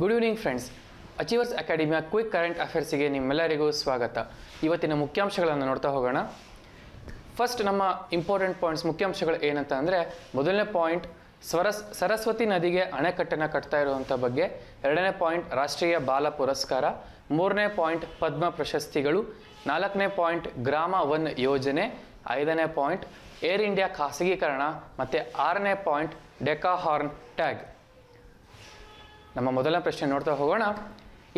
Good evening friends achievers ಅಕಾಡೆಮಿಯ quick current ಅಫೇರ್ಸ್ಗೆ ನಿಮ್ಮೆಲ್ಲರಿಗೂ ಸ್ವಾಗತ ಇವತ್ತಿನ ಮುಖ್ಯಾಂಶಗಳನ್ನು ನೋಡ್ತಾ ಹೋಗೋಣ ಫಸ್ಟ್ ನಮ್ಮ ಇಂಪಾರ್ಟೆಂಟ್ ಪಾಯಿಂಟ್ಸ್ ಮುಖ್ಯಾಂಶಗಳು ಏನಂತ ಅಂದರೆ ಮೊದಲನೇ ಪಾಯಿಂಟ್ ಸ್ವರಸ್ ಸರಸ್ವತಿ ನದಿಗೆ ಅಣೆಕಟ್ಟನ್ನು ಕಟ್ತಾ ಇರುವಂಥ ಬಗ್ಗೆ ಎರಡನೇ ಪಾಯಿಂಟ್ ರಾಷ್ಟ್ರೀಯ ಬಾಲ ಪುರಸ್ಕಾರ ಮೂರನೇ ಪಾಯಿಂಟ್ ಪದ್ಮ ಪ್ರಶಸ್ತಿಗಳು ನಾಲ್ಕನೇ ಪಾಯಿಂಟ್ ಗ್ರಾಮ ಒನ್ ಯೋಜನೆ ಐದನೇ ಪಾಯಿಂಟ್ ಏರ್ ಇಂಡಿಯಾ ಖಾಸಗೀಕರಣ ಮತ್ತು ಆರನೇ ಪಾಯಿಂಟ್ ಡೆಕಾಹಾರ್ನ್ ಟ್ಯಾಗ್ ನಮ್ಮ ಮೊದಲ ಪ್ರಶ್ನೆ ನೋಡ್ತಾ ಹೋಗೋಣ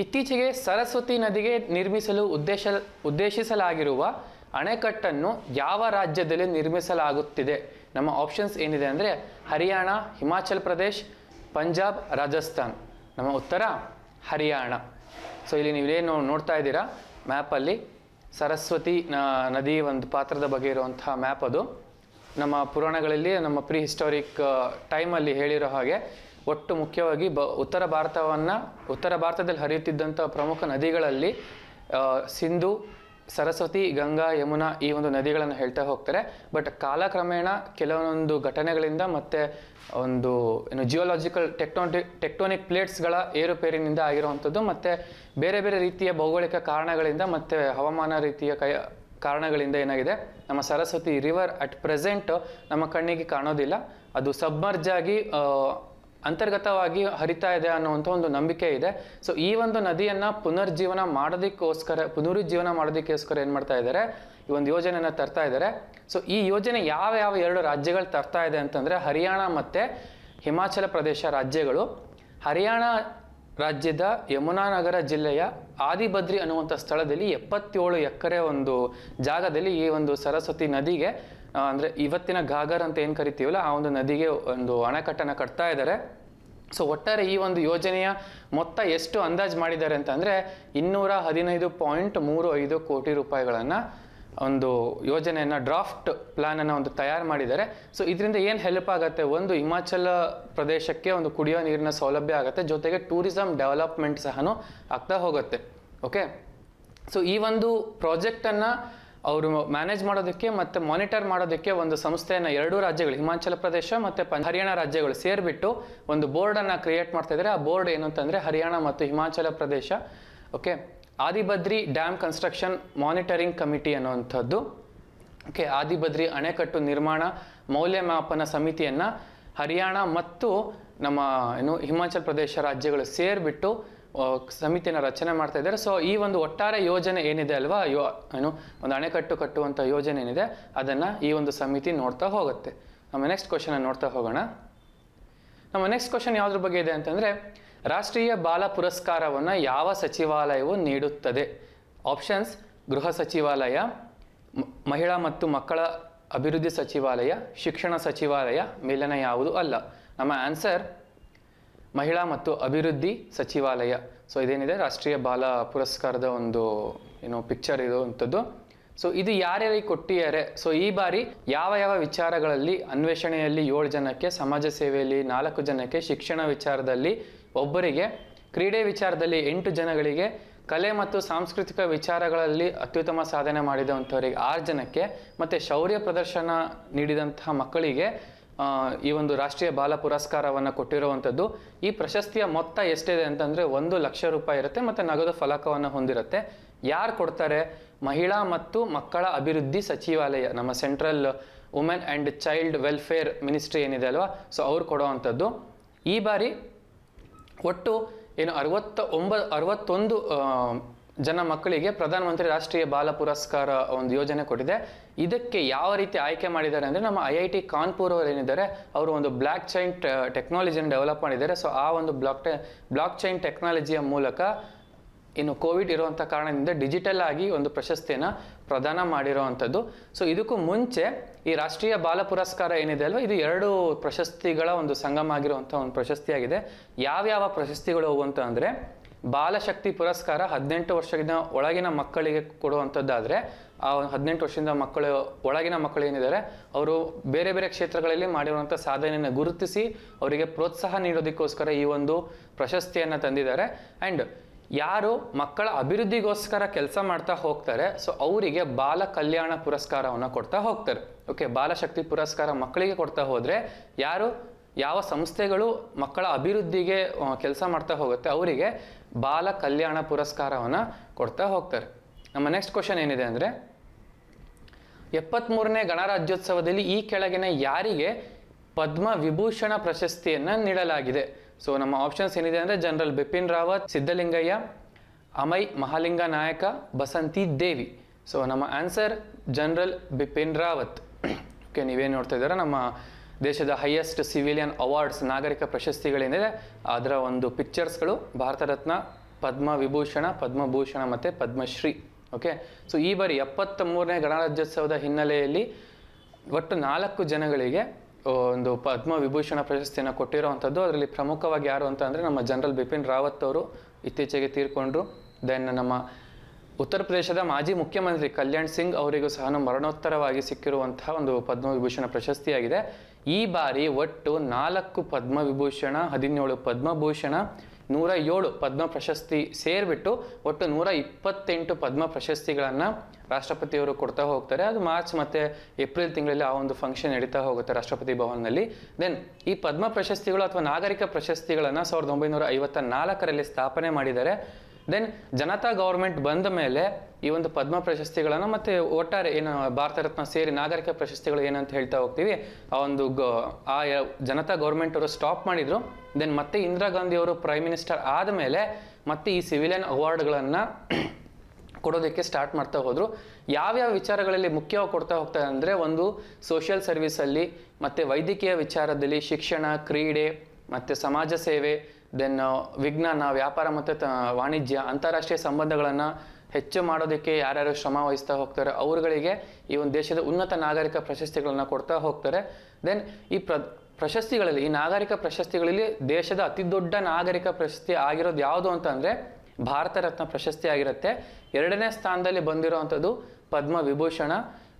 ಇತ್ತೀಚೆಗೆ ಸರಸ್ವತಿ ನದಿಗೆ ನಿರ್ಮಿಸಲು ಉದ್ದೇಶ ಉದ್ದೇಶಿಸಲಾಗಿರುವ ಅಣೆಕಟ್ಟನ್ನು ಯಾವ ರಾಜ್ಯದಲ್ಲಿ ನಿರ್ಮಿಸಲಾಗುತ್ತಿದೆ ನಮ್ಮ ಆಪ್ಷನ್ಸ್ ಏನಿದೆ ಅಂದರೆ ಹರಿಯಾಣ ಹಿಮಾಚಲ್ ಪ್ರದೇಶ್ ಪಂಜಾಬ್ ರಾಜಸ್ಥಾನ್ ನಮ್ಮ ಉತ್ತರ ಹರಿಯಾಣ ಸೊ ಇಲ್ಲಿ ನೀವೇನು ನೋಡ್ತಾ ಇದ್ದೀರಾ ಮ್ಯಾಪಲ್ಲಿ ಸರಸ್ವತಿ ನದಿ ಒಂದು ಪಾತ್ರದ ಬಗ್ಗೆ ಇರುವಂತಹ ಮ್ಯಾಪ್ ಅದು ನಮ್ಮ ಪುರಾಣಗಳಲ್ಲಿ ನಮ್ಮ ಪ್ರೀ ಹಿಸ್ಟೋರಿಕ್ ಟೈಮಲ್ಲಿ ಹೇಳಿರೋ ಹಾಗೆ ಒಟ್ಟು ಮುಖ್ಯವಾಗಿ ಬ ಉತ್ತರ ಭಾರತವನ್ನು ಉತ್ತರ ಭಾರತದಲ್ಲಿ ಹರಿಯುತ್ತಿದ್ದಂಥ ಪ್ರಮುಖ ನದಿಗಳಲ್ಲಿ ಸಿಂಧು ಸರಸ್ವತಿ ಗಂಗಾ ಯಮುನಾ ಈ ಒಂದು ನದಿಗಳನ್ನು ಹೇಳ್ತಾ ಹೋಗ್ತಾರೆ ಬಟ್ ಕಾಲಕ್ರಮೇಣ ಕೆಲವೊಂದು ಘಟನೆಗಳಿಂದ ಮತ್ತು ಒಂದು ಏನು ಜಿಯೋಲಾಜಿಕಲ್ ಟೆಕ್ಟೋನಿಕ್ ಟೆಕ್ಟೋನಿಕ್ ಪ್ಲೇಟ್ಸ್ಗಳ ಏರುಪೇರಿನಿಂದ ಆಗಿರುವಂಥದ್ದು ಮತ್ತು ಬೇರೆ ಬೇರೆ ರೀತಿಯ ಭೌಗೋಳಿಕ ಕಾರಣಗಳಿಂದ ಮತ್ತು ಹವಾಮಾನ ರೀತಿಯ ಕೈ ಕಾರಣಗಳಿಂದ ಏನಾಗಿದೆ ನಮ್ಮ ಸರಸ್ವತಿ ರಿವರ್ ಅಟ್ ಪ್ರೆಸೆಂಟ್ ನಮ್ಮ ಕಣ್ಣಿಗೆ ಕಾಣೋದಿಲ್ಲ ಅದು ಸಬ್ಮರ್ಜ್ ಆಗಿ ಅಂತರ್ಗತವಾಗಿ ಹರಿತಾ ಇದೆ ಅನ್ನುವಂಥ ಒಂದು ನಂಬಿಕೆ ಇದೆ ಸೊ ಈ ಒಂದು ನದಿಯನ್ನು ಪುನರ್ಜೀವನ ಮಾಡೋದಕ್ಕೋಸ್ಕರ ಪುನರುಜ್ಜೀವನ ಮಾಡೋದಕ್ಕೋಸ್ಕರ ಏನು ಮಾಡ್ತಾ ಇದ್ದಾರೆ ಈ ಒಂದು ಯೋಜನೆಯನ್ನು ತರ್ತಾ ಇದ್ದಾರೆ ಸೊ ಈ ಯೋಜನೆ ಯಾವ ಯಾವ ಎರಡು ರಾಜ್ಯಗಳು ತರ್ತಾ ಇದೆ ಅಂತಂದರೆ ಹರಿಯಾಣ ಮತ್ತು ಹಿಮಾಚಲ ಪ್ರದೇಶ ರಾಜ್ಯಗಳು ಹರಿಯಾಣ ರಾಜ್ಯದ ಯಮುನಾನಗರ ಜಿಲ್ಲೆಯ ಆದಿಬದ್ರಿ ಅನ್ನುವಂಥ ಸ್ಥಳದಲ್ಲಿ ಎಪ್ಪತ್ತೇಳು ಎಕರೆ ಒಂದು ಜಾಗದಲ್ಲಿ ಈ ಒಂದು ಸರಸ್ವತಿ ನದಿಗೆ ಅಂದರೆ ಇವತ್ತಿನ ಗಾಗರ್ ಅಂತ ಏನು ಕರಿತೀವಲ್ಲ ಆ ಒಂದು ನದಿಗೆ ಒಂದು ಅಣೆಕಟ್ಟನ್ನು ಕಟ್ತಾ ಇದ್ದಾರೆ ಸೊ ಒಟ್ಟಾರೆ ಈ ಒಂದು ಯೋಜನೆಯ ಮೊತ್ತ ಎಷ್ಟು ಅಂದಾಜು ಮಾಡಿದ್ದಾರೆ ಅಂತಂದರೆ ಇನ್ನೂರ ಹದಿನೈದು ಪಾಯಿಂಟ್ ಮೂರು ಐದು ಕೋಟಿ ರೂಪಾಯಿಗಳನ್ನು ಒಂದು ಯೋಜನೆಯನ್ನು ಡ್ರಾಫ್ಟ್ ಪ್ಲ್ಯಾನನ್ನು ಒಂದು ತಯಾರು ಮಾಡಿದ್ದಾರೆ ಸೊ ಇದರಿಂದ ಏನು ಹೆಲ್ಪ್ ಆಗುತ್ತೆ ಒಂದು ಹಿಮಾಚಲ ಪ್ರದೇಶಕ್ಕೆ ಒಂದು ಕುಡಿಯೋ ನೀರಿನ ಸೌಲಭ್ಯ ಆಗುತ್ತೆ ಜೊತೆಗೆ ಟೂರಿಸಂ ಡೆವಲಪ್ಮೆಂಟ್ ಸಹನೂ ಆಗ್ತಾ ಹೋಗುತ್ತೆ ಓಕೆ ಸೊ ಈ ಒಂದು ಪ್ರಾಜೆಕ್ಟನ್ನು ಅವರು ಮ್ಯಾನೇಜ್ ಮಾಡೋದಕ್ಕೆ ಮತ್ತು ಮಾನಿಟರ್ ಮಾಡೋದಕ್ಕೆ ಒಂದು ಸಂಸ್ಥೆಯನ್ನು ಎರಡೂ ರಾಜ್ಯಗಳು ಹಿಮಾಚಲ ಪ್ರದೇಶ ಮತ್ತು ಹರಿಯಾಣ ರಾಜ್ಯಗಳು ಸೇರಿಬಿಟ್ಟು ಒಂದು ಬೋರ್ಡನ್ನು ಕ್ರಿಯೇಟ್ ಮಾಡ್ತಾ ಇದ್ದಾರೆ ಆ ಬೋರ್ಡ್ ಏನು ಅಂತಂದರೆ ಹರಿಯಾಣ ಮತ್ತು Himachal Pradesh okay Adibadri dam construction monitoring committee ಅನ್ನುವಂಥದ್ದು ಓಕೆ ಆದಿಬದ್ರಿ ಅಣೆಕಟ್ಟು ನಿರ್ಮಾಣ ಮೌಲ್ಯಮಾಪನ ಸಮಿತಿಯನ್ನು ಹರಿಯಾಣ ಮತ್ತು ನಮ್ಮ ಏನು ಹಿಮಾಚಲ ಪ್ರದೇಶ ರಾಜ್ಯಗಳು ಸೇರಿಬಿಟ್ಟು ಸಮಿತಿನ ರಚನೆ ಮಾಡ್ತಾ ಇದ್ದಾರೆ ಸೊ ಈ ಒಂದು ಒಟ್ಟಾರೆ ಯೋಜನೆ ಏನಿದೆ ಅಲ್ವಾ ಯೋ ಏನು ಒಂದು ಅಣೆಕಟ್ಟು ಕಟ್ಟುವಂಥ ಯೋಜನೆ ಏನಿದೆ ಅದನ್ನು ಈ ಒಂದು ಸಮಿತಿ ನೋಡ್ತಾ ಹೋಗುತ್ತೆ ನಮ್ಮ ನೆಕ್ಸ್ಟ್ ಕ್ವಶನ ನೋಡ್ತಾ ಹೋಗೋಣ ನಮ್ಮ ನೆಕ್ಸ್ಟ್ ಕ್ವಶನ್ ಯಾವುದ್ರ ಬಗ್ಗೆ ಇದೆ ಅಂತಂದರೆ ರಾಷ್ಟ್ರೀಯ ಬಾಲ ಪುರಸ್ಕಾರವನ್ನು ಯಾವ ಸಚಿವಾಲಯವು ನೀಡುತ್ತದೆ ಆಪ್ಷನ್ಸ್ ಗೃಹ ಸಚಿವಾಲಯ ಮಹಿಳಾ ಮತ್ತು ಮಕ್ಕಳ ಅಭಿವೃದ್ಧಿ ಸಚಿವಾಲಯ ಶಿಕ್ಷಣ ಸಚಿವಾಲಯ ಮೇಲಿನ ಯಾವುದು ಅಲ್ಲ ನಮ್ಮ ಆನ್ಸರ್ ಮಹಿಳಾ ಮತ್ತು ಅಭಿವೃದ್ಧಿ ಸಚಿವಾಲಯ ಸೊ ಇದೇನಿದೆ ರಾಷ್ಟ್ರೀಯ ಬಾಲ ಪುರಸ್ಕಾರದ ಒಂದು ಏನು ಪಿಕ್ಚರ್ ಇರುವಂಥದ್ದು ಸೊ ಇದು ಯಾರ್ಯಾರಿಗೆ ಕೊಟ್ಟಿದ್ದಾರೆ ಸೊ ಈ ಬಾರಿ ಯಾವ ಯಾವ ವಿಚಾರಗಳಲ್ಲಿ ಅನ್ವೇಷಣೆಯಲ್ಲಿ ಏಳು ಜನಕ್ಕೆ ಸಮಾಜ ಸೇವೆಯಲ್ಲಿ ನಾಲ್ಕು ಜನಕ್ಕೆ ಶಿಕ್ಷಣ ವಿಚಾರದಲ್ಲಿ ಒಬ್ಬರಿಗೆ ಕ್ರೀಡೆ ವಿಚಾರದಲ್ಲಿ ಎಂಟು ಜನಗಳಿಗೆ ಕಲೆ ಮತ್ತು ಸಾಂಸ್ಕೃತಿಕ ವಿಚಾರಗಳಲ್ಲಿ ಅತ್ಯುತ್ತಮ ಸಾಧನೆ ಮಾಡಿದಂಥವರಿಗೆ ಆರು ಜನಕ್ಕೆ ಮತ್ತು ಶೌರ್ಯ ಪ್ರದರ್ಶನ ನೀಡಿದಂತಹ ಮಕ್ಕಳಿಗೆ ಈ ಒಂದು ರಾಷ್ಟ್ರೀಯ ಬಾಲ ಪುರಸ್ಕಾರವನ್ನು ಕೊಟ್ಟಿರುವಂಥದ್ದು ಈ ಪ್ರಶಸ್ತಿಯ ಮೊತ್ತ ಎಷ್ಟಿದೆ ಅಂತಂದರೆ ಒಂದು ಲಕ್ಷ ರೂಪಾಯಿ ಇರುತ್ತೆ ಮತ್ತು ನಗದು ಫಲಕವನ್ನು ಹೊಂದಿರುತ್ತೆ ಯಾರು ಕೊಡ್ತಾರೆ ಮಹಿಳಾ ಮತ್ತು ಮಕ್ಕಳ ಅಭಿವೃದ್ಧಿ ಸಚಿವಾಲಯ ನಮ್ಮ central women and child welfare ministry ಏನಿದೆ ಅಲ್ವಾ ಸೊ ಅವ್ರು ಕೊಡೋ ಈ ಬಾರಿ ಒಟ್ಟು ಏನು ಅರವತ್ತ ಒಂಬ ಅರವತ್ತೊಂದು ಜನ ಮಕ್ಕಳಿಗೆ ಪ್ರಧಾನಮಂತ್ರಿ ರಾಷ್ಟ್ರೀಯ ಬಾಲ ಪುರಸ್ಕಾರ ಒಂದು ಯೋಜನೆ ಕೊಟ್ಟಿದೆ ಇದಕ್ಕೆ ಯಾವ ರೀತಿ ಆಯ್ಕೆ ಮಾಡಿದ್ದಾರೆ ಅಂದರೆ ನಮ್ಮ ಐ ಐ ಟಿ ಕಾನ್ಪುರ್ ಅವರು ಏನಿದ್ದಾರೆ ಅವರು ಒಂದು ಬ್ಲಾಕ್ ಚೈನ್ ಟೆಕ್ನಾಲಜಿಯನ್ನು ಡೆವಲಪ್ ಮಾಡಿದ್ದಾರೆ ಸೊ ಆ ಒಂದು ಬ್ಲಾಕ್ ಟೆ ಬ್ಲಾಕ್ ಚೈನ್ ಟೆಕ್ನಾಲಜಿಯ ಮೂಲಕ ಇನ್ನು ಕೋವಿಡ್ ಇರುವಂಥ ಕಾರಣದಿಂದ ಡಿಜಿಟಲ್ ಆಗಿ ಒಂದು ಪ್ರಶಸ್ತಿಯನ್ನು ಪ್ರದಾನ ಮಾಡಿರುವಂಥದ್ದು ಸೊ ಇದಕ್ಕೂ ಮುಂಚೆ ಈ ರಾಷ್ಟ್ರೀಯ ಬಾಲ ಪುರಸ್ಕಾರ ಏನಿದೆ ಅಲ್ವ ಇದು ಎರಡು ಪ್ರಶಸ್ತಿಗಳ ಒಂದು ಸಂಗಮ ಆಗಿರುವಂಥ ಒಂದು ಪ್ರಶಸ್ತಿಯಾಗಿದೆ ಯಾವ್ಯಾವ ಪ್ರಶಸ್ತಿಗಳು ಹೋಗುವಂತ ಅಂದರೆ ಬಾಲಶಕ್ತಿ ಪುರಸ್ಕಾರ ಹದಿನೆಂಟು ವರ್ಷದಿಂದ ಒಳಗಿನ ಮಕ್ಕಳಿಗೆ ಕೊಡುವಂಥದ್ದಾದರೆ ಆ ಹದಿನೆಂಟು ವರ್ಷದಿಂದ ಮಕ್ಕಳು ಒಳಗಿನ ಮಕ್ಕಳು ಏನಿದ್ದಾರೆ ಅವರು ಬೇರೆ ಬೇರೆ ಕ್ಷೇತ್ರಗಳಲ್ಲಿ ಮಾಡಿರುವಂಥ ಸಾಧನೆಯನ್ನು ಗುರುತಿಸಿ ಅವರಿಗೆ ಪ್ರೋತ್ಸಾಹ ನೀಡೋದಕ್ಕೋಸ್ಕರ ಈ ಒಂದು ಪ್ರಶಸ್ತಿಯನ್ನು ತಂದಿದ್ದಾರೆ ಆ್ಯಂಡ್ ಯಾರು ಮಕ್ಕಳ ಅಭಿವೃದ್ಧಿಗೋಸ್ಕರ ಕೆಲಸ ಮಾಡ್ತಾ ಹೋಗ್ತಾರೆ ಸೊ ಅವರಿಗೆ ಬಾಲ ಕಲ್ಯಾಣ ಪುರಸ್ಕಾರವನ್ನು ಕೊಡ್ತಾ ಹೋಗ್ತಾರೆ ಓಕೆ ಬಾಲಶಕ್ತಿ ಪುರಸ್ಕಾರ ಮಕ್ಕಳಿಗೆ ಕೊಡ್ತಾ ಹೋದರೆ ಯಾರು ಯಾವ ಸಂಸ್ಥೆಗಳು ಮಕ್ಕಳ ಅಭಿವೃದ್ಧಿಗೆ ಕೆಲಸ ಮಾಡ್ತಾ ಹೋಗುತ್ತೆ ಅವರಿಗೆ ಬಾಲ ಕಲ್ಯಾಣ ಪುರಸ್ಕಾರವನ್ನು ಕೊಡ್ತಾ ಹೋಗ್ತಾರೆ ನಮ್ಮ ನೆಕ್ಸ್ಟ್ ಕ್ವಶನ್ ಏನಿದೆ ಅಂದರೆ ಎಪ್ಪತ್ತ್ಮೂರನೇ ಗಣರಾಜ್ಯೋತ್ಸವದಲ್ಲಿ ಈ ಕೆಳಗಿನ ಯಾರಿಗೆ ಪದ್ಮ ವಿಭೂಷಣ ಪ್ರಶಸ್ತಿಯನ್ನು ನೀಡಲಾಗಿದೆ ಸೊ ನಮ್ಮ ಆಪ್ಷನ್ಸ್ ಏನಿದೆ ಅಂದರೆ ಜನರಲ್ ಬಿಪಿನ್ ರಾವತ್ ಸಿದ್ದಲಿಂಗಯ್ಯ ಅಮೈ ಮಹಾಲಿಂಗ ನಾಯಕ ಬಸಂತಿ ದೇವಿ ಸೊ ನಮ್ಮ answer general Bipin Rawat okay ನೀವೇನು ನೋಡ್ತಾ ಇದ್ದೀರಾ ನಮ್ಮ ದೇಶದ ಹೈಯೆಸ್ಟ್ ಸಿವಿಲಿಯನ್ ಅವಾರ್ಡ್ಸ್ ನಾಗರಿಕ ಪ್ರಶಸ್ತಿಗಳೇನಿದೆ ಅದರ ಒಂದು ಪಿಕ್ಚರ್ಸ್ಗಳು ಭಾರತ ರತ್ನ ಪದ್ಮ ವಿಭೂಷಣ ಪದ್ಮಭೂಷಣ ಮತ್ತು ಪದ್ಮಶ್ರೀ ಓಕೆ ಸೊ ಈ ಬಾರಿ ಎಪ್ಪತ್ತ ಮೂರನೇ ಗಣರಾಜ್ಯೋತ್ಸವದ ಹಿನ್ನೆಲೆಯಲ್ಲಿ ಒಟ್ಟು ನಾಲ್ಕು ಜನಗಳಿಗೆ ಒಂದು ಪದ್ಮ ವಿಭೂಷಣ ಪ್ರಶಸ್ತಿಯನ್ನು ಕೊಟ್ಟಿರೋವಂಥದ್ದು ಅದರಲ್ಲಿ ಪ್ರಮುಖವಾಗಿ ಯಾರು ಅಂತ ಅಂದರೆ ನಮ್ಮ ಜನರಲ್ ಬಿಪಿನ್ ರಾವತ್ ಅವರು ಇತ್ತೀಚೆಗೆ ತೀರ್ಕೊಂಡ್ರು ದೆನ್ ನಮ್ಮ ಉತ್ತರ ಪ್ರದೇಶದ ಮಾಜಿ ಮುಖ್ಯಮಂತ್ರಿ ಕಲ್ಯಾಣ್ ಸಿಂಗ್ ಅವರಿಗೂ ಸಹ ಮರಣೋತ್ತರವಾಗಿ ಸಿಕ್ಕಿರುವಂತಹ ಒಂದು ಪದ್ಮವಿಭೂಷಣ ಪ್ರಶಸ್ತಿಯಾಗಿದೆ ಈ ಬಾರಿ ಒಟ್ಟು ನಾಲ್ಕು ವಿಭೂಷಣ ಹದಿನೇಳು ಪದ್ಮಭೂಷಣ ನೂರ ಏಳು ಪದ್ಮ ಪ್ರಶಸ್ತಿ ಸೇರಿಬಿಟ್ಟು ಒಟ್ಟು ನೂರ ಇಪ್ಪತ್ತೆಂಟು ಪದ್ಮ ಪ್ರಶಸ್ತಿಗಳನ್ನು ರಾಷ್ಟ್ರಪತಿಯವರು ಕೊಡ್ತಾ ಹೋಗ್ತಾರೆ ಅದು ಮಾರ್ಚ್ ಮತ್ತು ಏಪ್ರಿಲ್ ತಿಂಗಳಲ್ಲಿ ಆ ಒಂದು ಫಂಕ್ಷನ್ ನಡೀತಾ ಹೋಗುತ್ತೆ ರಾಷ್ಟ್ರಪತಿ ಭವನದಲ್ಲಿ ದೆನ್ ಈ ಪದ್ಮ ಪ್ರಶಸ್ತಿಗಳು ಅಥವಾ ನಾಗರಿಕ ಪ್ರಶಸ್ತಿಗಳನ್ನು ಸಾವಿರದ ಒಂಬೈನೂರ ಐವತ್ತ ನಾಲ್ಕರಲ್ಲಿ ಸ್ಥಾಪನೆ ಮಾಡಿದ್ದಾರೆ ದೆನ್ ಜನತಾ ಗೌರ್ಮೆಂಟ್ ಬಂದ ಮೇಲೆ ಈ ಒಂದು ಪದ್ಮ ಪ್ರಶಸ್ತಿಗಳನ್ನು ಮತ್ತು ಒಟ್ಟಾರೆ ಏನು ಭಾರತ ರತ್ನ ಸೇರಿ ನಾಗರಿಕ ಪ್ರಶಸ್ತಿಗಳು ಏನಂತ ಹೇಳ್ತಾ ಹೋಗ್ತೀವಿ ಆ ಒಂದು ಆ ಜನತಾ ಗೌರ್ಮೆಂಟ್ ಅವರು ಸ್ಟಾಪ್ ಮಾಡಿದರು ದೆನ್ ಮತ್ತೆ ಇಂದಿರಾ ಗಾಂಧಿ ಅವರು ಪ್ರೈಮ್ ಮಿನಿಸ್ಟರ್ ಆದ ಮೇಲೆ ಮತ್ತೆ ಈ ಸಿವಿಲಿಯನ್ ಅವಾರ್ಡ್ಗಳನ್ನು ಕೊಡೋದಕ್ಕೆ ಸ್ಟಾರ್ಟ್ ಮಾಡ್ತಾ ಹೋದರು ಯಾವ್ಯಾವ ವಿಚಾರಗಳಲ್ಲಿ ಮುಖ್ಯವಾಗಿ ಕೊಡ್ತಾ ಹೋಗ್ತಾರೆ ಅಂದರೆ ಒಂದು ಸೋಷಿಯಲ್ ಸರ್ವಿಸಲ್ಲಿ ಮತ್ತು ವೈದ್ಯಕೀಯ ವಿಚಾರದಲ್ಲಿ ಶಿಕ್ಷಣ ಕ್ರೀಡೆ ಮತ್ತು ಸಮಾಜ ಸೇವೆ ದೆನ್ uh, ವಿಜ್ಞಾನ ವ್ಯಾಪಾರ ಮತ್ತು ವಾಣಿಜ್ಯ ಅಂತಾರಾಷ್ಟ್ರೀಯ ಸಂಬಂಧಗಳನ್ನು ಹೆಚ್ಚು ಮಾಡೋದಕ್ಕೆ ಯಾರ್ಯಾರು ಶ್ರಮ ವಹಿಸ್ತಾ ಹೋಗ್ತಾರೆ ಅವರುಗಳಿಗೆ ಈ ಒಂದು ದೇಶದ ಉನ್ನತ ನಾಗರಿಕ ಪ್ರಶಸ್ತಿಗಳನ್ನು ಕೊಡ್ತಾ ಹೋಗ್ತಾರೆ ದೆನ್ ಈ ಪ್ರ ಪ್ರಶಸ್ತಿಗಳಲ್ಲಿ ಈ ನಾಗರಿಕ ಪ್ರಶಸ್ತಿಗಳಲ್ಲಿ ದೇಶದ ಅತಿ ದೊಡ್ಡ ನಾಗರಿಕ ಪ್ರಶಸ್ತಿ ಆಗಿರೋದು ಯಾವುದು ಅಂತಂದರೆ ಭಾರತ ರತ್ನ ಪ್ರಶಸ್ತಿ ಆಗಿರುತ್ತೆ ಎರಡನೇ ಸ್ಥಾನದಲ್ಲಿ ಅಂಥದ್ದು ಪದ್ಮ ವಿಭೂಷಣ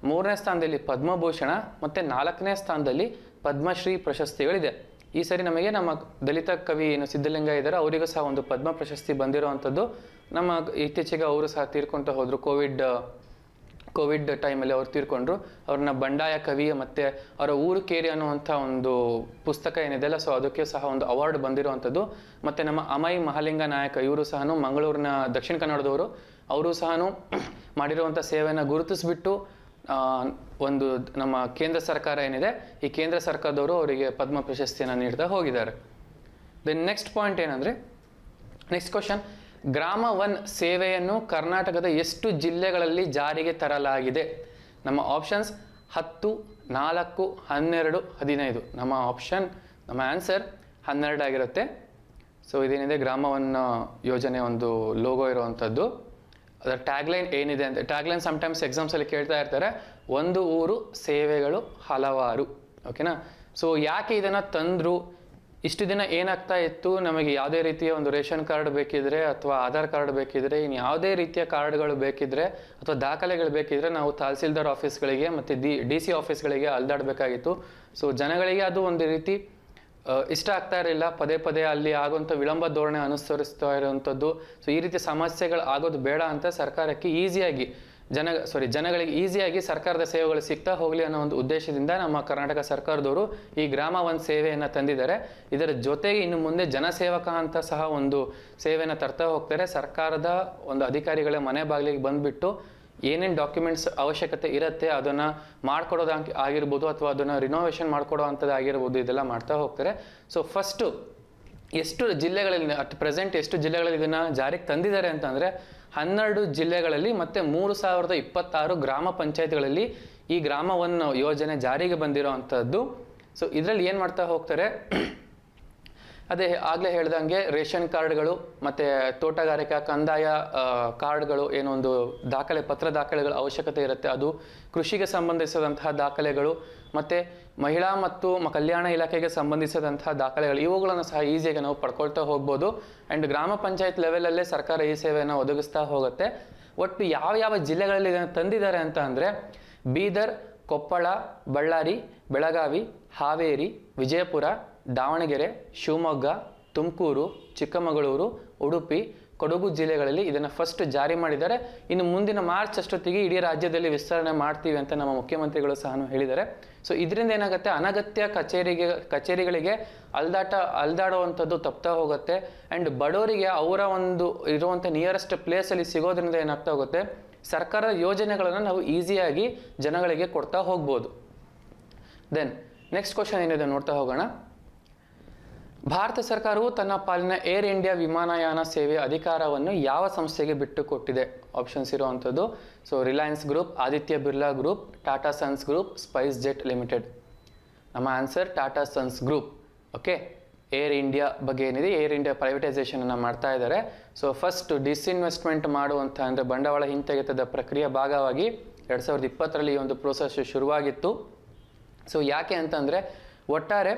ಮೂರನೇ ಸ್ಥಾನದಲ್ಲಿ ಪದ್ಮಭೂಷಣ ಮತ್ತು ನಾಲ್ಕನೇ ಸ್ಥಾನದಲ್ಲಿ ಪದ್ಮಶ್ರೀ ಪ್ರಶಸ್ತಿಗಳಿದೆ ಈ ಸರಿ ನಮಗೆ ನಮ್ಮ ದಲಿತ ಕವಿ ಏನು ಸಿದ್ಧಲಿಂಗ ಇದ್ದಾರೆ ಅವರಿಗೂ ಸಹ ಒಂದು ಪದ್ಮ ಪ್ರಶಸ್ತಿ ಬಂದಿರೋವಂಥದ್ದು ನಮ್ಮ ಇತ್ತೀಚೆಗೆ ಅವರು ಸಹ ತೀರ್ಕೊಳ್ತಾ ಹೋದರು ಕೋವಿಡ್ ಕೋವಿಡ್ ಟೈಮಲ್ಲಿ ಅವ್ರು ತೀರ್ಕೊಂಡ್ರು ಅವ್ರನ್ನ ಬಂಡಾಯ ಕವಿ ಮತ್ತು ಅವರ ಊರು ಕೇರಿ ಅನ್ನುವಂಥ ಒಂದು ಪುಸ್ತಕ ಏನಿದೆ ಅಲ್ಲ ಸೊ ಅದಕ್ಕೆ ಸಹ ಒಂದು ಅವಾರ್ಡ್ ಬಂದಿರುವಂಥದ್ದು ಮತ್ತು ನಮ್ಮ ಅಮಯ್ ಮಹಾಲಿಂಗ ನಾಯಕ ಇವರು ಸಹ ಮಂಗಳೂರಿನ ದಕ್ಷಿಣ ಕನ್ನಡದವರು ಅವರು ಸಹ ಮಾಡಿರುವಂಥ ಸೇವೆಯನ್ನು ಗುರುತಿಸ್ಬಿಟ್ಟು ಒಂದು ನಮ್ಮ ಕೇಂದ್ರ ಸರ್ಕಾರ ಏನಿದೆ ಈ ಕೇಂದ್ರ ಸರ್ಕಾರದವರು ಅವರಿಗೆ ಪದ್ಮ ಪ್ರಶಸ್ತಿಯನ್ನು ನೀಡ್ತಾ ಹೋಗಿದ್ದಾರೆ ದೆನ್ ನೆಕ್ಸ್ಟ್ ಪಾಯಿಂಟ್ ಏನಂದರೆ ನೆಕ್ಸ್ಟ್ ಕ್ವಶನ್ ಗ್ರಾಮ ಒನ್ ಸೇವೆಯನ್ನು ಕರ್ನಾಟಕದ ಎಷ್ಟು ಜಿಲ್ಲೆಗಳಲ್ಲಿ ಜಾರಿಗೆ ತರಲಾಗಿದೆ ನಮ್ಮ ಆಪ್ಷನ್ಸ್ ಹತ್ತು ನಾಲ್ಕು ಹನ್ನೆರಡು ಹದಿನೈದು ನಮ್ಮ ಆಪ್ಷನ್ ನಮ್ಮ ಆನ್ಸರ್ ಹನ್ನೆರಡಾಗಿರುತ್ತೆ ಸೊ ಇದೇನಿದೆ ಗ್ರಾಮ ಒನ್ ಯೋಜನೆ ಒಂದು ಲೋಗೋ ಇರುವಂಥದ್ದು ಅದರ ಟ್ಯಾಗ್ಲೈನ್ ಏನಿದೆ ಅಂತ ಟ್ಯಾಗ್ಲೈನ್ ಸಮ್ಟೈಮ್ಸ್ ಎಕ್ಸಾಮ್ಸಲ್ಲಿ ಕೇಳ್ತಾ ಇರ್ತಾರೆ ಒಂದು ಊರು ಸೇವೆಗಳು ಹಲವಾರು ಓಕೆನಾ ಸೊ ಯಾಕೆ ಇದನ್ನು ತಂದರು ಇಷ್ಟು ದಿನ ಏನಾಗ್ತಾ ಇತ್ತು ನಮಗೆ ಯಾವುದೇ ರೀತಿಯ ಒಂದು ರೇಷನ್ ಕಾರ್ಡ್ ಬೇಕಿದ್ರೆ ಅಥವಾ ಆಧಾರ್ ಕಾರ್ಡ್ ಬೇಕಿದ್ರೆ ಇನ್ನು ಯಾವುದೇ ರೀತಿಯ ಕಾರ್ಡ್ಗಳು ಬೇಕಿದ್ರೆ ಅಥವಾ ದಾಖಲೆಗಳು ಬೇಕಿದ್ರೆ ನಾವು ತಹಸೀಲ್ದಾರ್ ಆಫೀಸ್ಗಳಿಗೆ ಮತ್ತು ಡಿ ಡಿ ಸಿ ಆಫೀಸ್ಗಳಿಗೆ ಅಲ್ದಾಡಬೇಕಾಗಿತ್ತು ಸೊ ಜನಗಳಿಗೆ ಅದು ಒಂದು ರೀತಿ ಇಷ್ಟ ಆಗ್ತಾ ಇರಲಿಲ್ಲ ಪದೇ ಪದೇ ಅಲ್ಲಿ ಆಗುವಂಥ ವಿಳಂಬ ಧೋರಣೆ ಅನುಸರಿಸ್ತಾ ಇರುವಂಥದ್ದು ಸೊ ಈ ರೀತಿ ಸಮಸ್ಯೆಗಳು ಆಗೋದು ಬೇಡ ಅಂತ ಸರ್ಕಾರಕ್ಕೆ ಈಸಿಯಾಗಿ ಜನ ಸಾರಿ ಜನಗಳಿಗೆ ಈಸಿಯಾಗಿ ಸರ್ಕಾರದ ಸೇವೆಗಳು ಸಿಗ್ತಾ ಹೋಗಲಿ ಅನ್ನೋ ಒಂದು ಉದ್ದೇಶದಿಂದ ನಮ್ಮ ಕರ್ನಾಟಕ ಸರ್ಕಾರದವರು ಈ ಗ್ರಾಮ ಒಂದು ಸೇವೆಯನ್ನು ತಂದಿದ್ದಾರೆ ಇದರ ಜೊತೆಗೆ ಇನ್ನು ಮುಂದೆ ಜನಸೇವಕ ಅಂತ ಸಹ ಒಂದು ಸೇವೆಯನ್ನು ತರ್ತಾ ಹೋಗ್ತಾರೆ ಸರ್ಕಾರದ ಒಂದು ಅಧಿಕಾರಿಗಳ ಮನೆ ಬಾಗಿಲಿಗೆ ಬಂದುಬಿಟ್ಟು ಏನೇನು ಡಾಕ್ಯುಮೆಂಟ್ಸ್ ಅವಶ್ಯಕತೆ ಇರುತ್ತೆ ಅದನ್ನು ಮಾಡ್ಕೊಡೋದು ಆಗಿರ್ಬೋದು ಅಥವಾ ಅದನ್ನು ರಿನೋವೇಷನ್ ಮಾಡ್ಕೊಡೋ ಅಂಥದ್ದು ಆಗಿರ್ಬೋದು ಇದೆಲ್ಲ ಮಾಡ್ತಾ ಹೋಗ್ತಾರೆ ಸೊ ಫಸ್ಟು ಎಷ್ಟು ಜಿಲ್ಲೆಗಳಲ್ಲಿ ಅಟ್ ಪ್ರೆಸೆಂಟ್ ಎಷ್ಟು ಜಿಲ್ಲೆಗಳಲ್ಲಿ ಇದನ್ನು ಜಾರಿಗೆ ತಂದಿದ್ದಾರೆ ಅಂತಂದರೆ ಹನ್ನೆರಡು ಜಿಲ್ಲೆಗಳಲ್ಲಿ ಮತ್ತು ಮೂರು ಸಾವಿರದ ಇಪ್ಪತ್ತಾರು ಗ್ರಾಮ ಪಂಚಾಯತ್ಗಳಲ್ಲಿ ಈ ಗ್ರಾಮವನ್ನು ಯೋಜನೆ ಜಾರಿಗೆ ಬಂದಿರೋ ಅಂಥದ್ದು ಸೊ ಇದರಲ್ಲಿ ಏನು ಮಾಡ್ತಾ ಹೋಗ್ತಾರೆ ಅದೇ ಆಗಲೇ ಹೇಳ್ದಂಗೆ ರೇಷನ್ ಕಾರ್ಡ್ಗಳು ಮತ್ತು ತೋಟಗಾರಿಕಾ ಕಂದಾಯ ಕಾರ್ಡ್ಗಳು ಏನೊಂದು ದಾಖಲೆ ಪತ್ರ ದಾಖಲೆಗಳ ಅವಶ್ಯಕತೆ ಇರುತ್ತೆ ಅದು ಕೃಷಿಗೆ ಸಂಬಂಧಿಸಿದಂತಹ ದಾಖಲೆಗಳು ಮತ್ತು ಮಹಿಳಾ ಮತ್ತು ಕಲ್ಯಾಣ ಇಲಾಖೆಗೆ ಸಂಬಂಧಿಸಿದಂತಹ ದಾಖಲೆಗಳು ಇವುಗಳನ್ನು ಸಹ ಈಸಿಯಾಗಿ ನಾವು ಪಡ್ಕೊಳ್ತಾ ಹೋಗ್ಬೋದು ಆ್ಯಂಡ್ ಗ್ರಾಮ ಪಂಚಾಯತ್ ಲೆವೆಲಲ್ಲೇ ಸರ್ಕಾರ ಈ ಸೇವೆಯನ್ನು ಒದಗಿಸ್ತಾ ಹೋಗುತ್ತೆ ಒಟ್ಟು ಯಾವ ಯಾವ ಜಿಲ್ಲೆಗಳಲ್ಲಿ ತಂದಿದ್ದಾರೆ ಅಂತ ಅಂದರೆ ಬೀದರ್ ಕೊಪ್ಪಳ ಬಳ್ಳಾರಿ ಬೆಳಗಾವಿ ಹಾವೇರಿ ವಿಜಯಪುರ ದಾವಣಗೆರೆ ಶಿವಮೊಗ್ಗ ತುಮಕೂರು ಚಿಕ್ಕಮಗಳೂರು ಉಡುಪಿ ಕೊಡಗು ಜಿಲ್ಲೆಗಳಲ್ಲಿ ಇದನ್ನು ಫಸ್ಟ್ ಜಾರಿ ಮಾಡಿದ್ದಾರೆ ಇನ್ನು ಮುಂದಿನ ಮಾರ್ಚ್ ಅಷ್ಟೊತ್ತಿಗೆ ಇಡೀ ರಾಜ್ಯದಲ್ಲಿ ವಿಸ್ತರಣೆ ಮಾಡ್ತೀವಿ ಅಂತ ನಮ್ಮ ಮುಖ್ಯಮಂತ್ರಿಗಳು ಸಹ ಹೇಳಿದ್ದಾರೆ ಸೊ ಇದರಿಂದ ಏನಾಗುತ್ತೆ ಅನಗತ್ಯ ಕಚೇರಿಗೆ ಕಚೇರಿಗಳಿಗೆ ಅಲ್ದಾಟ ಅಲ್ದಾಡುವಂಥದ್ದು ತಪ್ತಾ ಹೋಗುತ್ತೆ ಆ್ಯಂಡ್ ಬಡವರಿಗೆ ಅವರ ಒಂದು ಇರುವಂಥ ನಿಯರೆಸ್ಟ್ ಪ್ಲೇಸಲ್ಲಿ ಸಿಗೋದ್ರಿಂದ ಏನಾಗ್ತಾ ಹೋಗುತ್ತೆ ಸರ್ಕಾರದ ಯೋಜನೆಗಳನ್ನು ನಾವು ಈಸಿಯಾಗಿ ಜನಗಳಿಗೆ ಕೊಡ್ತಾ ಹೋಗ್ಬೋದು ದೆನ್ ನೆಕ್ಸ್ಟ್ ಕ್ವಶನ್ ಏನಿದೆ ನೋಡ್ತಾ ಹೋಗೋಣ ಭಾರತ ಸರ್ಕಾರವು ತನ್ನ ಪಾಲಿನ ಏರ್ ಇಂಡಿಯಾ ವಿಮಾನಯಾನ ಸೇವೆ ಅಧಿಕಾರವನ್ನು ಯಾವ ಸಂಸ್ಥೆಗೆ ಬಿಟ್ಟುಕೊಟ್ಟಿದೆ ಆಪ್ಷನ್ಸ್ ಇರುವಂಥದ್ದು so Reliance group Aditya Birla group Tata sons group SpiceJet limited ನಮ್ಮ answer Tata sons group okay air India ಬಗ್ಗೆ ಏನಿದೆ ಏರ್ ಇಂಡಿಯಾ ಪ್ರೈವೇಟೈಸೇಷನನ್ನು ಮಾಡ್ತಾ ಇದ್ದಾರೆ ಸೊ ಫಸ್ಟ್ ಡಿಸ್ಇನ್ವೆಸ್ಟ್ಮೆಂಟ್ ಮಾಡುವಂಥ ಅಂದರೆ ಬಂಡವಾಳ ಹಿಂತೆಗೆತದ ಪ್ರಕ್ರಿಯೆ ಭಾಗವಾಗಿ ಎರಡು ಸಾವಿರದ ಇಪ್ಪತ್ತರಲ್ಲಿ ಈ ಒಂದು ಪ್ರೋಸೆಸ್ ಶುರುವಾಗಿತ್ತು ಸೊ ಯಾಕೆ ಅಂತಂದರೆ ಒಟ್ಟಾರೆ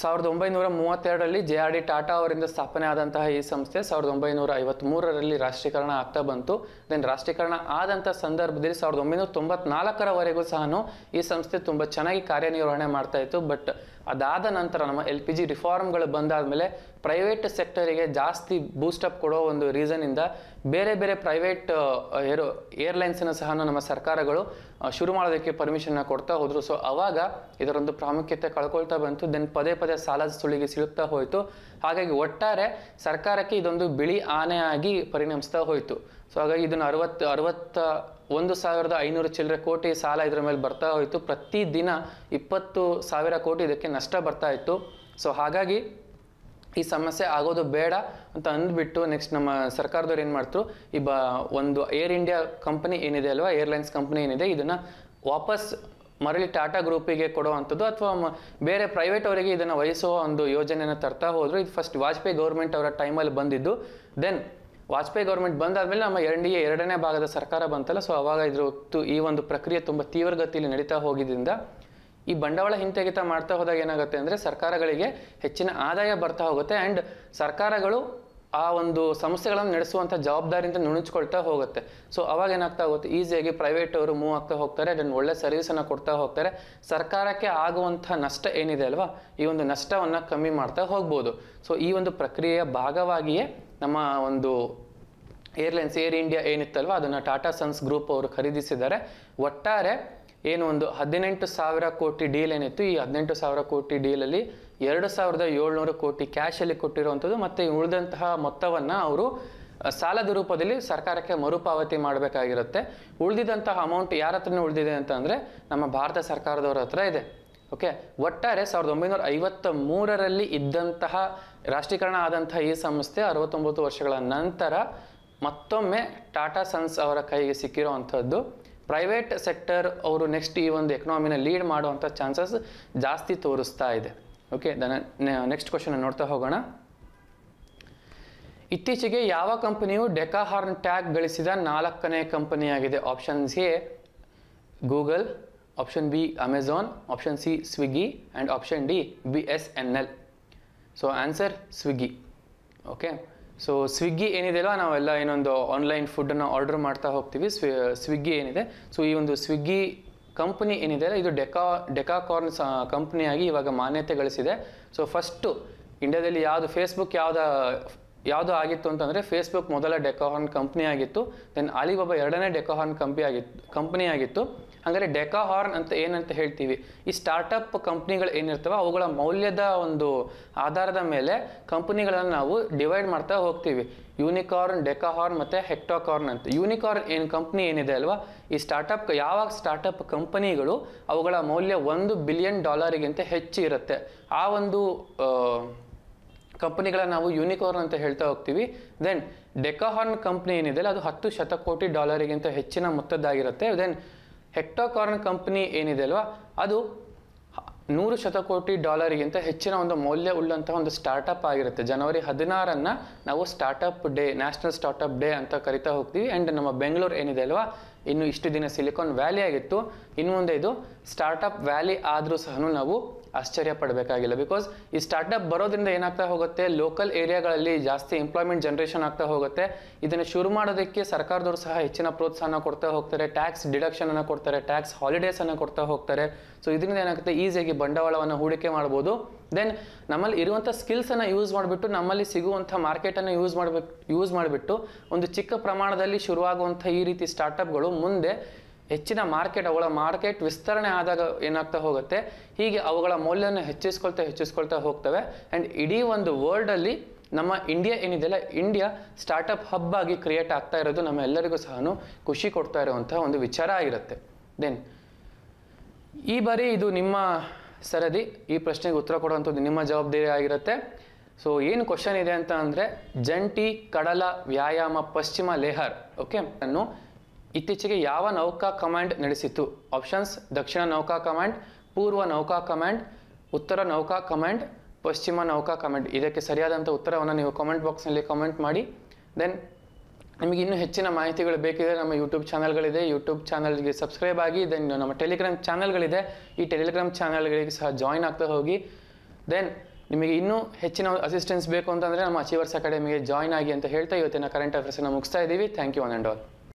ಸಾವಿರದ ಒಂಬೈನೂರ ಮೂವತ್ತೆರಡರಲ್ಲಿ ಜೆ ಆರ್ ಡಿ ಟಾಟಾ ಅವರಿಂದ ಸ್ಥಾಪನೆ ಆದಂತಹ ಈ ಸಂಸ್ಥೆ ಸಾವಿರದ ಒಂಬೈನೂರ ಮೂರರಲ್ಲಿ ರಾಷ್ಟ್ರೀಕರಣ ಆಗ್ತಾ ಬಂತು ದೆನ್ ರಾಷ್ಟ್ರೀಕರಣ ಆದಂಥ ಸಂದರ್ಭದಲ್ಲಿ ಸಾವಿರದ ಒಂಬೈನೂರ ತೊಂಬತ್ನಾಲ್ಕರವರೆಗೂ ಸಹ ಈ ಸಂಸ್ಥೆ ತುಂಬ ಚೆನ್ನಾಗಿ ಕಾರ್ಯನಿರ್ವಹಣೆ ಮಾಡ್ತಾ ಇತ್ತು ಬಟ್ ಅದಾದ ನಂತರ ನಮ್ಮ ಎಲ್ ಪಿ ಜಿ ರಿಫಾರ್ಮ್ಗಳು ಬಂದಾದ ಮೇಲೆ ಪ್ರೈವೇಟ್ ಸೆಕ್ಟರಿಗೆ ಜಾಸ್ತಿ ಬೂಸ್ಟಪ್ ಕೊಡೋ ಒಂದು ರೀಸನಿಂದ ಬೇರೆ ಬೇರೆ ಪ್ರೈವೇಟ್ ಏರೋ ಏರ್ಲೈನ್ಸನ್ನು ಸಹ ನಮ್ಮ ಸರ್ಕಾರಗಳು ಶುರು ಮಾಡೋದಕ್ಕೆ ಪರ್ಮಿಷನ್ನ ಕೊಡ್ತಾ ಹೋದರು ಸೊ ಅವಾಗ ಇದರೊಂದು ಪ್ರಾಮುಖ್ಯತೆ ಕಳ್ಕೊಳ್ತಾ ಬಂತು ದೆನ್ ಪದೇ ಪದೇ ಸಾಲದ ಸುಳಿಗೆ ಸಿಲುಕ್ತಾ ಹೋಯಿತು ಹಾಗಾಗಿ ಒಟ್ಟಾರೆ ಸರ್ಕಾರಕ್ಕೆ ಇದೊಂದು ಬಿಳಿ ಆನೆಯಾಗಿ ಪರಿಣಮಿಸ್ತಾ ಹೋಯಿತು ಸೊ ಹಾಗಾಗಿ ಇದನ್ನು ಅರವತ್ತು ಅರವತ್ತ ಒಂದು ಸಾವಿರದ ಐನೂರು ಚಿಲ್ಲರೆ ಕೋಟಿ ಸಾಲ ಇದರ ಮೇಲೆ ಬರ್ತಾ ಹೋಯಿತು ಪ್ರತಿದಿನ ಇಪ್ಪತ್ತು ಸಾವಿರ ಕೋಟಿ ಇದಕ್ಕೆ ನಷ್ಟ ಬರ್ತಾ ಇತ್ತು ಸೊ ಹಾಗಾಗಿ ಈ ಸಮಸ್ಯೆ ಆಗೋದು ಬೇಡ ಅಂತ ಅಂದ್ಬಿಟ್ಟು ನೆಕ್ಸ್ಟ್ ನಮ್ಮ ಸರ್ಕಾರದವ್ರು ಏನು ಮಾಡ್ತರು ಈ ಬ ಒಂದು ಏರ್ ಇಂಡಿಯಾ ಕಂಪನಿ ಏನಿದೆ ಅಲ್ವಾ ಏರ್ಲೈನ್ಸ್ ಕಂಪನಿ ಏನಿದೆ ಇದನ್ನು ವಾಪಸ್ ಮರಳಿ ಟಾಟಾ ಗ್ರೂಪಿಗೆ ಅಂಥದ್ದು ಅಥವಾ ಬೇರೆ ಪ್ರೈವೇಟ್ ಅವರಿಗೆ ಇದನ್ನು ವಹಿಸುವ ಒಂದು ಯೋಜನೆಯನ್ನು ತರ್ತಾ ಹೋದರು ಇದು ಫಸ್ಟ್ ವಾಜಪೇಯಿ ಗೌರ್ಮೆಂಟ್ ಅವರ ಟೈಮಲ್ಲಿ ಬಂದಿದ್ದು ದೆನ್ ವಾಜಪೇಯಿ ಗೌರ್ಮೆಂಟ್ ಬಂದಾದ್ಮೇಲೆ ನಮ್ಮ ಎನ್ ಡಿ ಎ ಎರಡನೇ ಭಾಗದ ಸರ್ಕಾರ ಬಂತಲ್ಲ ಸೊ ಅವಾಗ ಇದ್ರ ಈ ಒಂದು ಪ್ರಕ್ರಿಯೆ ತುಂಬ ತೀವ್ರಗತಿಯಲ್ಲಿ ನಡೀತಾ ಹೋಗಿದ್ದರಿಂದ ಈ ಬಂಡವಾಳ ಹಿಂತೆಗೆತ ಮಾಡ್ತಾ ಹೋದಾಗ ಏನಾಗುತ್ತೆ ಅಂದರೆ ಸರ್ಕಾರಗಳಿಗೆ ಹೆಚ್ಚಿನ ಆದಾಯ ಬರ್ತಾ ಹೋಗುತ್ತೆ ಆ್ಯಂಡ್ ಸರ್ಕಾರಗಳು ಆ ಒಂದು ಸಮಸ್ಯೆಗಳನ್ನು ನಡೆಸುವಂಥ ಜವಾಬ್ದಾರಿಯಿಂದ ನುಣುಚ್ಕೊಳ್ತಾ ಹೋಗುತ್ತೆ ಸೊ ಅವಾಗ ಏನಾಗ್ತಾ ಹೋಗುತ್ತೆ ಈಸಿಯಾಗಿ ಪ್ರೈವೇಟ್ ಅವರು ಮೂವ್ ಆಗ್ತಾ ಹೋಗ್ತಾರೆ ಅದನ್ನು ಒಳ್ಳೆ ಸರ್ವಿಸನ್ನು ಕೊಡ್ತಾ ಹೋಗ್ತಾರೆ ಸರ್ಕಾರಕ್ಕೆ ಆಗುವಂಥ ನಷ್ಟ ಏನಿದೆ ಅಲ್ವಾ ಈ ಒಂದು ನಷ್ಟವನ್ನು ಕಮ್ಮಿ ಮಾಡ್ತಾ ಹೋಗ್ಬೋದು ಸೊ ಈ ಒಂದು ಪ್ರಕ್ರಿಯೆಯ ಭಾಗವಾಗಿಯೇ ನಮ್ಮ ಒಂದು ಏರ್ಲೈನ್ಸ್ ಏರ್ ಇಂಡಿಯಾ ಏನಿತ್ತಲ್ವ ಅದನ್ನು ಟಾಟಾ ಸನ್ಸ್ ಗ್ರೂಪ್ ಅವರು ಖರೀದಿಸಿದ್ದಾರೆ ಒಟ್ಟಾರೆ ಏನು ಒಂದು ಹದಿನೆಂಟು ಸಾವಿರ ಕೋಟಿ ಡೀಲ್ ಏನಿತ್ತು ಈ ಹದಿನೆಂಟು ಸಾವಿರ ಕೋಟಿ ಡೀಲಲ್ಲಿ ಎರಡು ಸಾವಿರದ ಏಳ್ನೂರು ಕೋಟಿ ಕ್ಯಾಶಲ್ಲಿ ಕೊಟ್ಟಿರುವಂಥದ್ದು ಮತ್ತು ಉಳಿದಂತಹ ಮೊತ್ತವನ್ನು ಅವರು ಸಾಲದ ರೂಪದಲ್ಲಿ ಸರ್ಕಾರಕ್ಕೆ ಮರುಪಾವತಿ ಮಾಡಬೇಕಾಗಿರುತ್ತೆ ಉಳಿದಿದಂತಹ ಅಮೌಂಟ್ ಯಾರ ಹತ್ರನೇ ಉಳಿದಿದೆ ಅಂತಂದರೆ ನಮ್ಮ ಭಾರತ ಸರ್ಕಾರದವ್ರ ಹತ್ರ ಇದೆ ಓಕೆ ಒಟ್ಟಾರೆ ಸಾವಿರದ ಒಂಬೈನೂರ ಐವತ್ತ ಮೂರರಲ್ಲಿ ಇದ್ದಂತಹ ರಾಷ್ಟ್ರೀಕರಣ ಆದಂತಹ ಈ ಸಂಸ್ಥೆ ಅರವತ್ತೊಂಬತ್ತು ವರ್ಷಗಳ ನಂತರ ಮತ್ತೊಮ್ಮೆ ಟಾಟಾ ಸನ್ಸ್ ಅವರ ಕೈಗೆ ಸಿಕ್ಕಿರೋ ಅಂಥದ್ದು ಪ್ರೈವೇಟ್ ಸೆಕ್ಟರ್ ಅವರು ನೆಕ್ಸ್ಟ್ ಈ ಒಂದು ಎಕನಾಮಿನ ಲೀಡ್ ಮಾಡುವಂಥ ಚಾನ್ಸಸ್ ಜಾಸ್ತಿ ತೋರಿಸ್ತಾ ಇದೆ ಓಕೆ ದನ ನೆಕ್ಸ್ಟ್ ಕ್ವಶನ್ ನೋಡ್ತಾ ಹೋಗೋಣ ಇತ್ತೀಚೆಗೆ ಯಾವ ಕಂಪನಿಯು ಡೆಕಾಹಾರ್ನ್ ಟ್ಯಾಗ್ ಗಳಿಸಿದ ನಾಲ್ಕನೇ ಕಂಪನಿಯಾಗಿದೆ options A Google option B Amazon, option C Swiggy and option D BSNL. So answer Swiggy okay so Swiggy ಏನಿದೆಯಲ್ಲ ನಾವೆಲ್ಲ ಏನೊಂದು ಆನ್ಲೈನ್ ಫುಡ್ಡನ್ನು ಆರ್ಡರ್ ಮಾಡ್ತಾ ಹೋಗ್ತೀವಿ ಸ್ವಿ ಸ್ವಿಗ್ಗಿ ಏನಿದೆ ಸೊ ಈ ಒಂದು ಸ್ವಿಗ್ಗಿ ಕಂಪ್ನಿ ಏನಿದೆಯಲ್ಲ ಇದು ಡೆಕಾ ಡೆಕಾಕಾರ್ನ್ ಕಂಪ್ನಿಯಾಗಿ ಇವಾಗ ಮಾನ್ಯತೆ ಗಳಿಸಿದೆ ಸೊ ಫಸ್ಟು ಇಂಡಿಯಾದಲ್ಲಿ ಯಾವುದು ಫೇಸ್ಬುಕ್ ಯಾವುದ ಯಾವುದು ಆಗಿತ್ತು ಅಂತಂದರೆ ಫೇಸ್ಬುಕ್ ಮೊದಲ ಡೆಕಾಹಾರ್ನ್ ಕಂಪ್ನಿ ಆಗಿತ್ತು ದೆನ್ ಅಲಿಬಾಬಾ ಎರಡನೇ ಡೆಕಾಹಾರ್ನ್ ಕಂಪನಿ ಆಗಿತ್ತು ಕಂಪ್ನಿ ಆಗಿತ್ತು ಹಾಗಾದರೆ ಡೆಕಾಹಾರ್ನ್ ಅಂತ ಏನಂತ ಹೇಳ್ತೀವಿ ಈ ಸ್ಟಾರ್ಟಪ್ ಕಂಪ್ನಿಗಳು ಏನಿರ್ತವೆ ಅವುಗಳ ಮೌಲ್ಯದ ಒಂದು ಆಧಾರದ ಮೇಲೆ ಕಂಪ್ನಿಗಳನ್ನು ನಾವು ಡಿವೈಡ್ ಮಾಡ್ತಾ ಹೋಗ್ತೀವಿ ಯೂನಿಕಾರ್ನ್ ಡೆಕಾಹಾರ್ನ್ ಮತ್ತು ಹೆಕ್ಟಾಕಾರ್ನ್ ಅಂತ ಯೂನಿಕಾರ್ನ್ ಏನು ಕಂಪ್ನಿ ಏನಿದೆ ಅಲ್ವಾ ಈ ಸ್ಟಾರ್ಟಪ್ ಯಾವಾಗ ಸ್ಟಾರ್ಟಪ್ ಕಂಪನಿಗಳು ಅವುಗಳ ಮೌಲ್ಯ ಒಂದು ಬಿಲಿಯನ್ ಡಾಲರಿಗಿಂತ ಹೆಚ್ಚು ಇರುತ್ತೆ ಆ ಒಂದು ಕಂಪ್ನಿಗಳ ನಾವು ಯೂನಿಕಾರ್ನ್ ಅಂತ ಹೇಳ್ತಾ ಹೋಗ್ತೀವಿ ದೆನ್ ಡೆಕಾಹಾರ್ನ್ ಕಂಪ್ನಿ ಏನಿದೆ ಅದು ಹತ್ತು ಶತಕೋಟಿ ಡಾಲರಿಗಿಂತ ಹೆಚ್ಚಿನ ಮೊತ್ತದ್ದಾಗಿರುತ್ತೆ ದೆನ್ ಹೆಕ್ಟೋಕಾರ್ನ್ ಕಂಪ್ನಿ ಏನಿದೆ ಅಲ್ವಾ ಅದು ನೂರು ಶತಕೋಟಿ ಡಾಲರಿಗಿಂತ ಹೆಚ್ಚಿನ ಒಂದು ಮೌಲ್ಯ ಉಳ್ಳಂತಹ ಒಂದು ಸ್ಟಾರ್ಟಪ್ ಆಗಿರುತ್ತೆ ಜನವರಿ ಹದಿನಾರನ್ನು ನಾವು startup day national startup day ಅಂತ ಕರಿತಾ ಹೋಗ್ತೀವಿ ಆ್ಯಂಡ್ ನಮ್ಮ ಬೆಂಗಳೂರು ಏನಿದೆ ಅಲ್ವಾ ಇನ್ನು ಇಷ್ಟು ದಿನ ಸಿಲಿಕಾನ್ ವ್ಯಾಲಿ ಆಗಿತ್ತು ಇನ್ನು ಮುಂದೆ ಇದು ಸ್ಟಾರ್ಟಪ್ ವ್ಯಾಲಿ ಆದರೂ ಸಹ ನಾವು ಆಶ್ಚರ್ಯ ಪಡಬೇಕಾಗಿಲ್ಲ ಬಿಕಾಸ್ ಈ ಸ್ಟಾರ್ಟ್ಅಪ್ ಬರೋದ್ರಿಂದ ಏನಾಗ್ತಾ ಹೋಗುತ್ತೆ ಲೋಕಲ್ ಏರಿಯಾಗಳಲ್ಲಿ ಜಾಸ್ತಿ ಎಂಪ್ಲಾಯ್ಮೆಂಟ್ ಜನರೇಷನ್ ಆಗ್ತಾ ಹೋಗುತ್ತೆ ಇದನ್ನು ಶುರು ಮಾಡೋದಕ್ಕೆ ಸರ್ಕಾರದವರು ಸಹ ಹೆಚ್ಚಿನ ಪ್ರೋತ್ಸಾಹನ ಕೊಡ್ತಾ ಹೋಗ್ತಾರೆ ಟ್ಯಾಕ್ಸ್ ಡಿಡಕ್ಷನ್ ಅನ್ನು ಕೊಡ್ತಾರೆ ಟ್ಯಾಕ್ಸ್ ಹಾಲಿಡೇಸನ್ನು ಕೊಡ್ತಾ ಹೋಗ್ತಾರೆ ಸೊ ಇದರಿಂದ ಏನಾಗುತ್ತೆ ಈಸಿಯಾಗಿ ಬಂಡವಾಳವನ್ನು ಹೂಡಿಕೆ ಮಾಡ್ಬೋದು ದೆನ್ ನಮ್ಮಲ್ಲಿ ಇರುವಂಥ ಸ್ಕಿಲ್ಸನ್ನು ಯೂಸ್ ಮಾಡಿಬಿಟ್ಟು ನಮ್ಮಲ್ಲಿ ಸಿಗುವಂಥ ಮಾರ್ಕೆಟನ್ನು ಯೂಸ್ ಮಾಡಬೇಕು ಯೂಸ್ ಮಾಡಿಬಿಟ್ಟು ಒಂದು ಚಿಕ್ಕ ಪ್ರಮಾಣದಲ್ಲಿ ಶುರುವಾಗುವಂಥ ಈ ರೀತಿ ಸ್ಟಾರ್ಟಪ್ಗಳು ಮುಂದೆ ಹೆಚ್ಚಿನ ಮಾರ್ಕೆಟ್ ಅವುಗಳ ಮಾರ್ಕೆಟ್ ವಿಸ್ತರಣೆ ಆದಾಗ ಏನಾಗ್ತಾ ಹೋಗುತ್ತೆ ಹೀಗೆ ಅವುಗಳ ಮೌಲ್ಯವನ್ನು ಹೆಚ್ಚಿಸ್ಕೊಳ್ತಾ ಹೆಚ್ಚಿಸ್ಕೊಳ್ತಾ ಹೋಗ್ತವೆ ಆ್ಯಂಡ್ ಇಡೀ ಒಂದು ವರ್ಲ್ಡಲ್ಲಿ ನಮ್ಮ ಇಂಡಿಯಾ ಏನಿದೆಯಲ್ಲ ಇಂಡಿಯಾ ಸ್ಟಾರ್ಟಪ್ ಹಬ್ ಆಗಿ ಕ್ರಿಯೇಟ್ ಆಗ್ತಾ ಇರೋದು ನಮ್ಮ ಎಲ್ಲರಿಗೂ ಸಹ ಖುಷಿ ಕೊಡ್ತಾ ಇರುವಂತಹ ಒಂದು ವಿಚಾರ ಆಗಿರುತ್ತೆ ದೆನ್ ಈ ಬಾರಿ ಇದು ನಿಮ್ಮ ಸರದಿ ಈ ಪ್ರಶ್ನೆಗೆ ಉತ್ತರ ಕೊಡುವಂಥದ್ದು ನಿಮ್ಮ ಜವಾಬ್ದಾರಿ ಆಗಿರುತ್ತೆ ಸೊ ಏನು ಕ್ವಶನ್ ಇದೆ ಅಂತ ಅಂದರೆ ಜಂಟಿ ಕಡಲ ವ್ಯಾಯಾಮ ಪಶ್ಚಿಮ ಲೇಹರ್ ಓಕೆ ಅನ್ನು ಇತ್ತೀಚೆಗೆ ಯಾವ ನೌಕಾ ಕಮಾಂಡ್ ನಡೆಸಿತ್ತು ಆಪ್ಷನ್ಸ್ ದಕ್ಷಿಣ ನೌಕಾ ಕಮಾಂಡ್ ಪೂರ್ವ ನೌಕಾ ಕಮಾಂಡ್ ಉತ್ತರ ನೌಕಾ ಕಮಾಂಡ್ ಪಶ್ಚಿಮ ನೌಕಾ ಕಮಾಂಡ್ ಇದಕ್ಕೆ ಸರಿಯಾದಂಥ ಉತ್ತರವನ್ನು ನೀವು ಕಮೆಂಟ್ ಬಾಕ್ಸ್ನಲ್ಲಿ ಕಮೆಂಟ್ ಮಾಡಿ ದೆನ್ ನಿಮಗೆ ಇನ್ನೂ ಹೆಚ್ಚಿನ ಮಾಹಿತಿಗಳು ಬೇಕಿದೆ ನಮ್ಮ ಯೂಟ್ಯೂಬ್ ಚಾನಲ್ಗಳಿದೆ ಯೂಟ್ಯೂಬ್ ಚಾನಲ್ಗೆ ಸಬ್ಸ್ಕ್ರೈಬ್ ಆಗಿ ದೆನ್ ನಮ್ಮ ಟೆಲಿಗ್ರಾಮ್ ಚಾನಲ್ಗಳಿದೆ ಈ ಟೆಲಿಗ್ರಾಮ್ ಚಾನಲ್ಗಳಿಗೆ ಸಹ ಜಾಯಿನ್ ಆಗ್ತಾ ಹೋಗಿ ದೆನ್ ನಿಮಗೆ ಇನ್ನೂ ಹೆಚ್ಚಿನ ಅಸಿಸ್ಟೆನ್ಸ್ ಬೇಕು ಅಂತಂದರೆ ನಮ್ಮ ಅಚೀವರ್ಸ್ ಅಕಾಡೆಮಿಗೆ ಜಾಯ್ನ್ ಆಗಿ ಅಂತ ಹೇಳ್ತಾ ಇವತ್ತಿನ ಕರೆಂಟ್ ಅಫೇರ್ಸನ್ನು ಮುಗಿಸ್ತಾ ಇದ್ದೀವಿ thank you one and all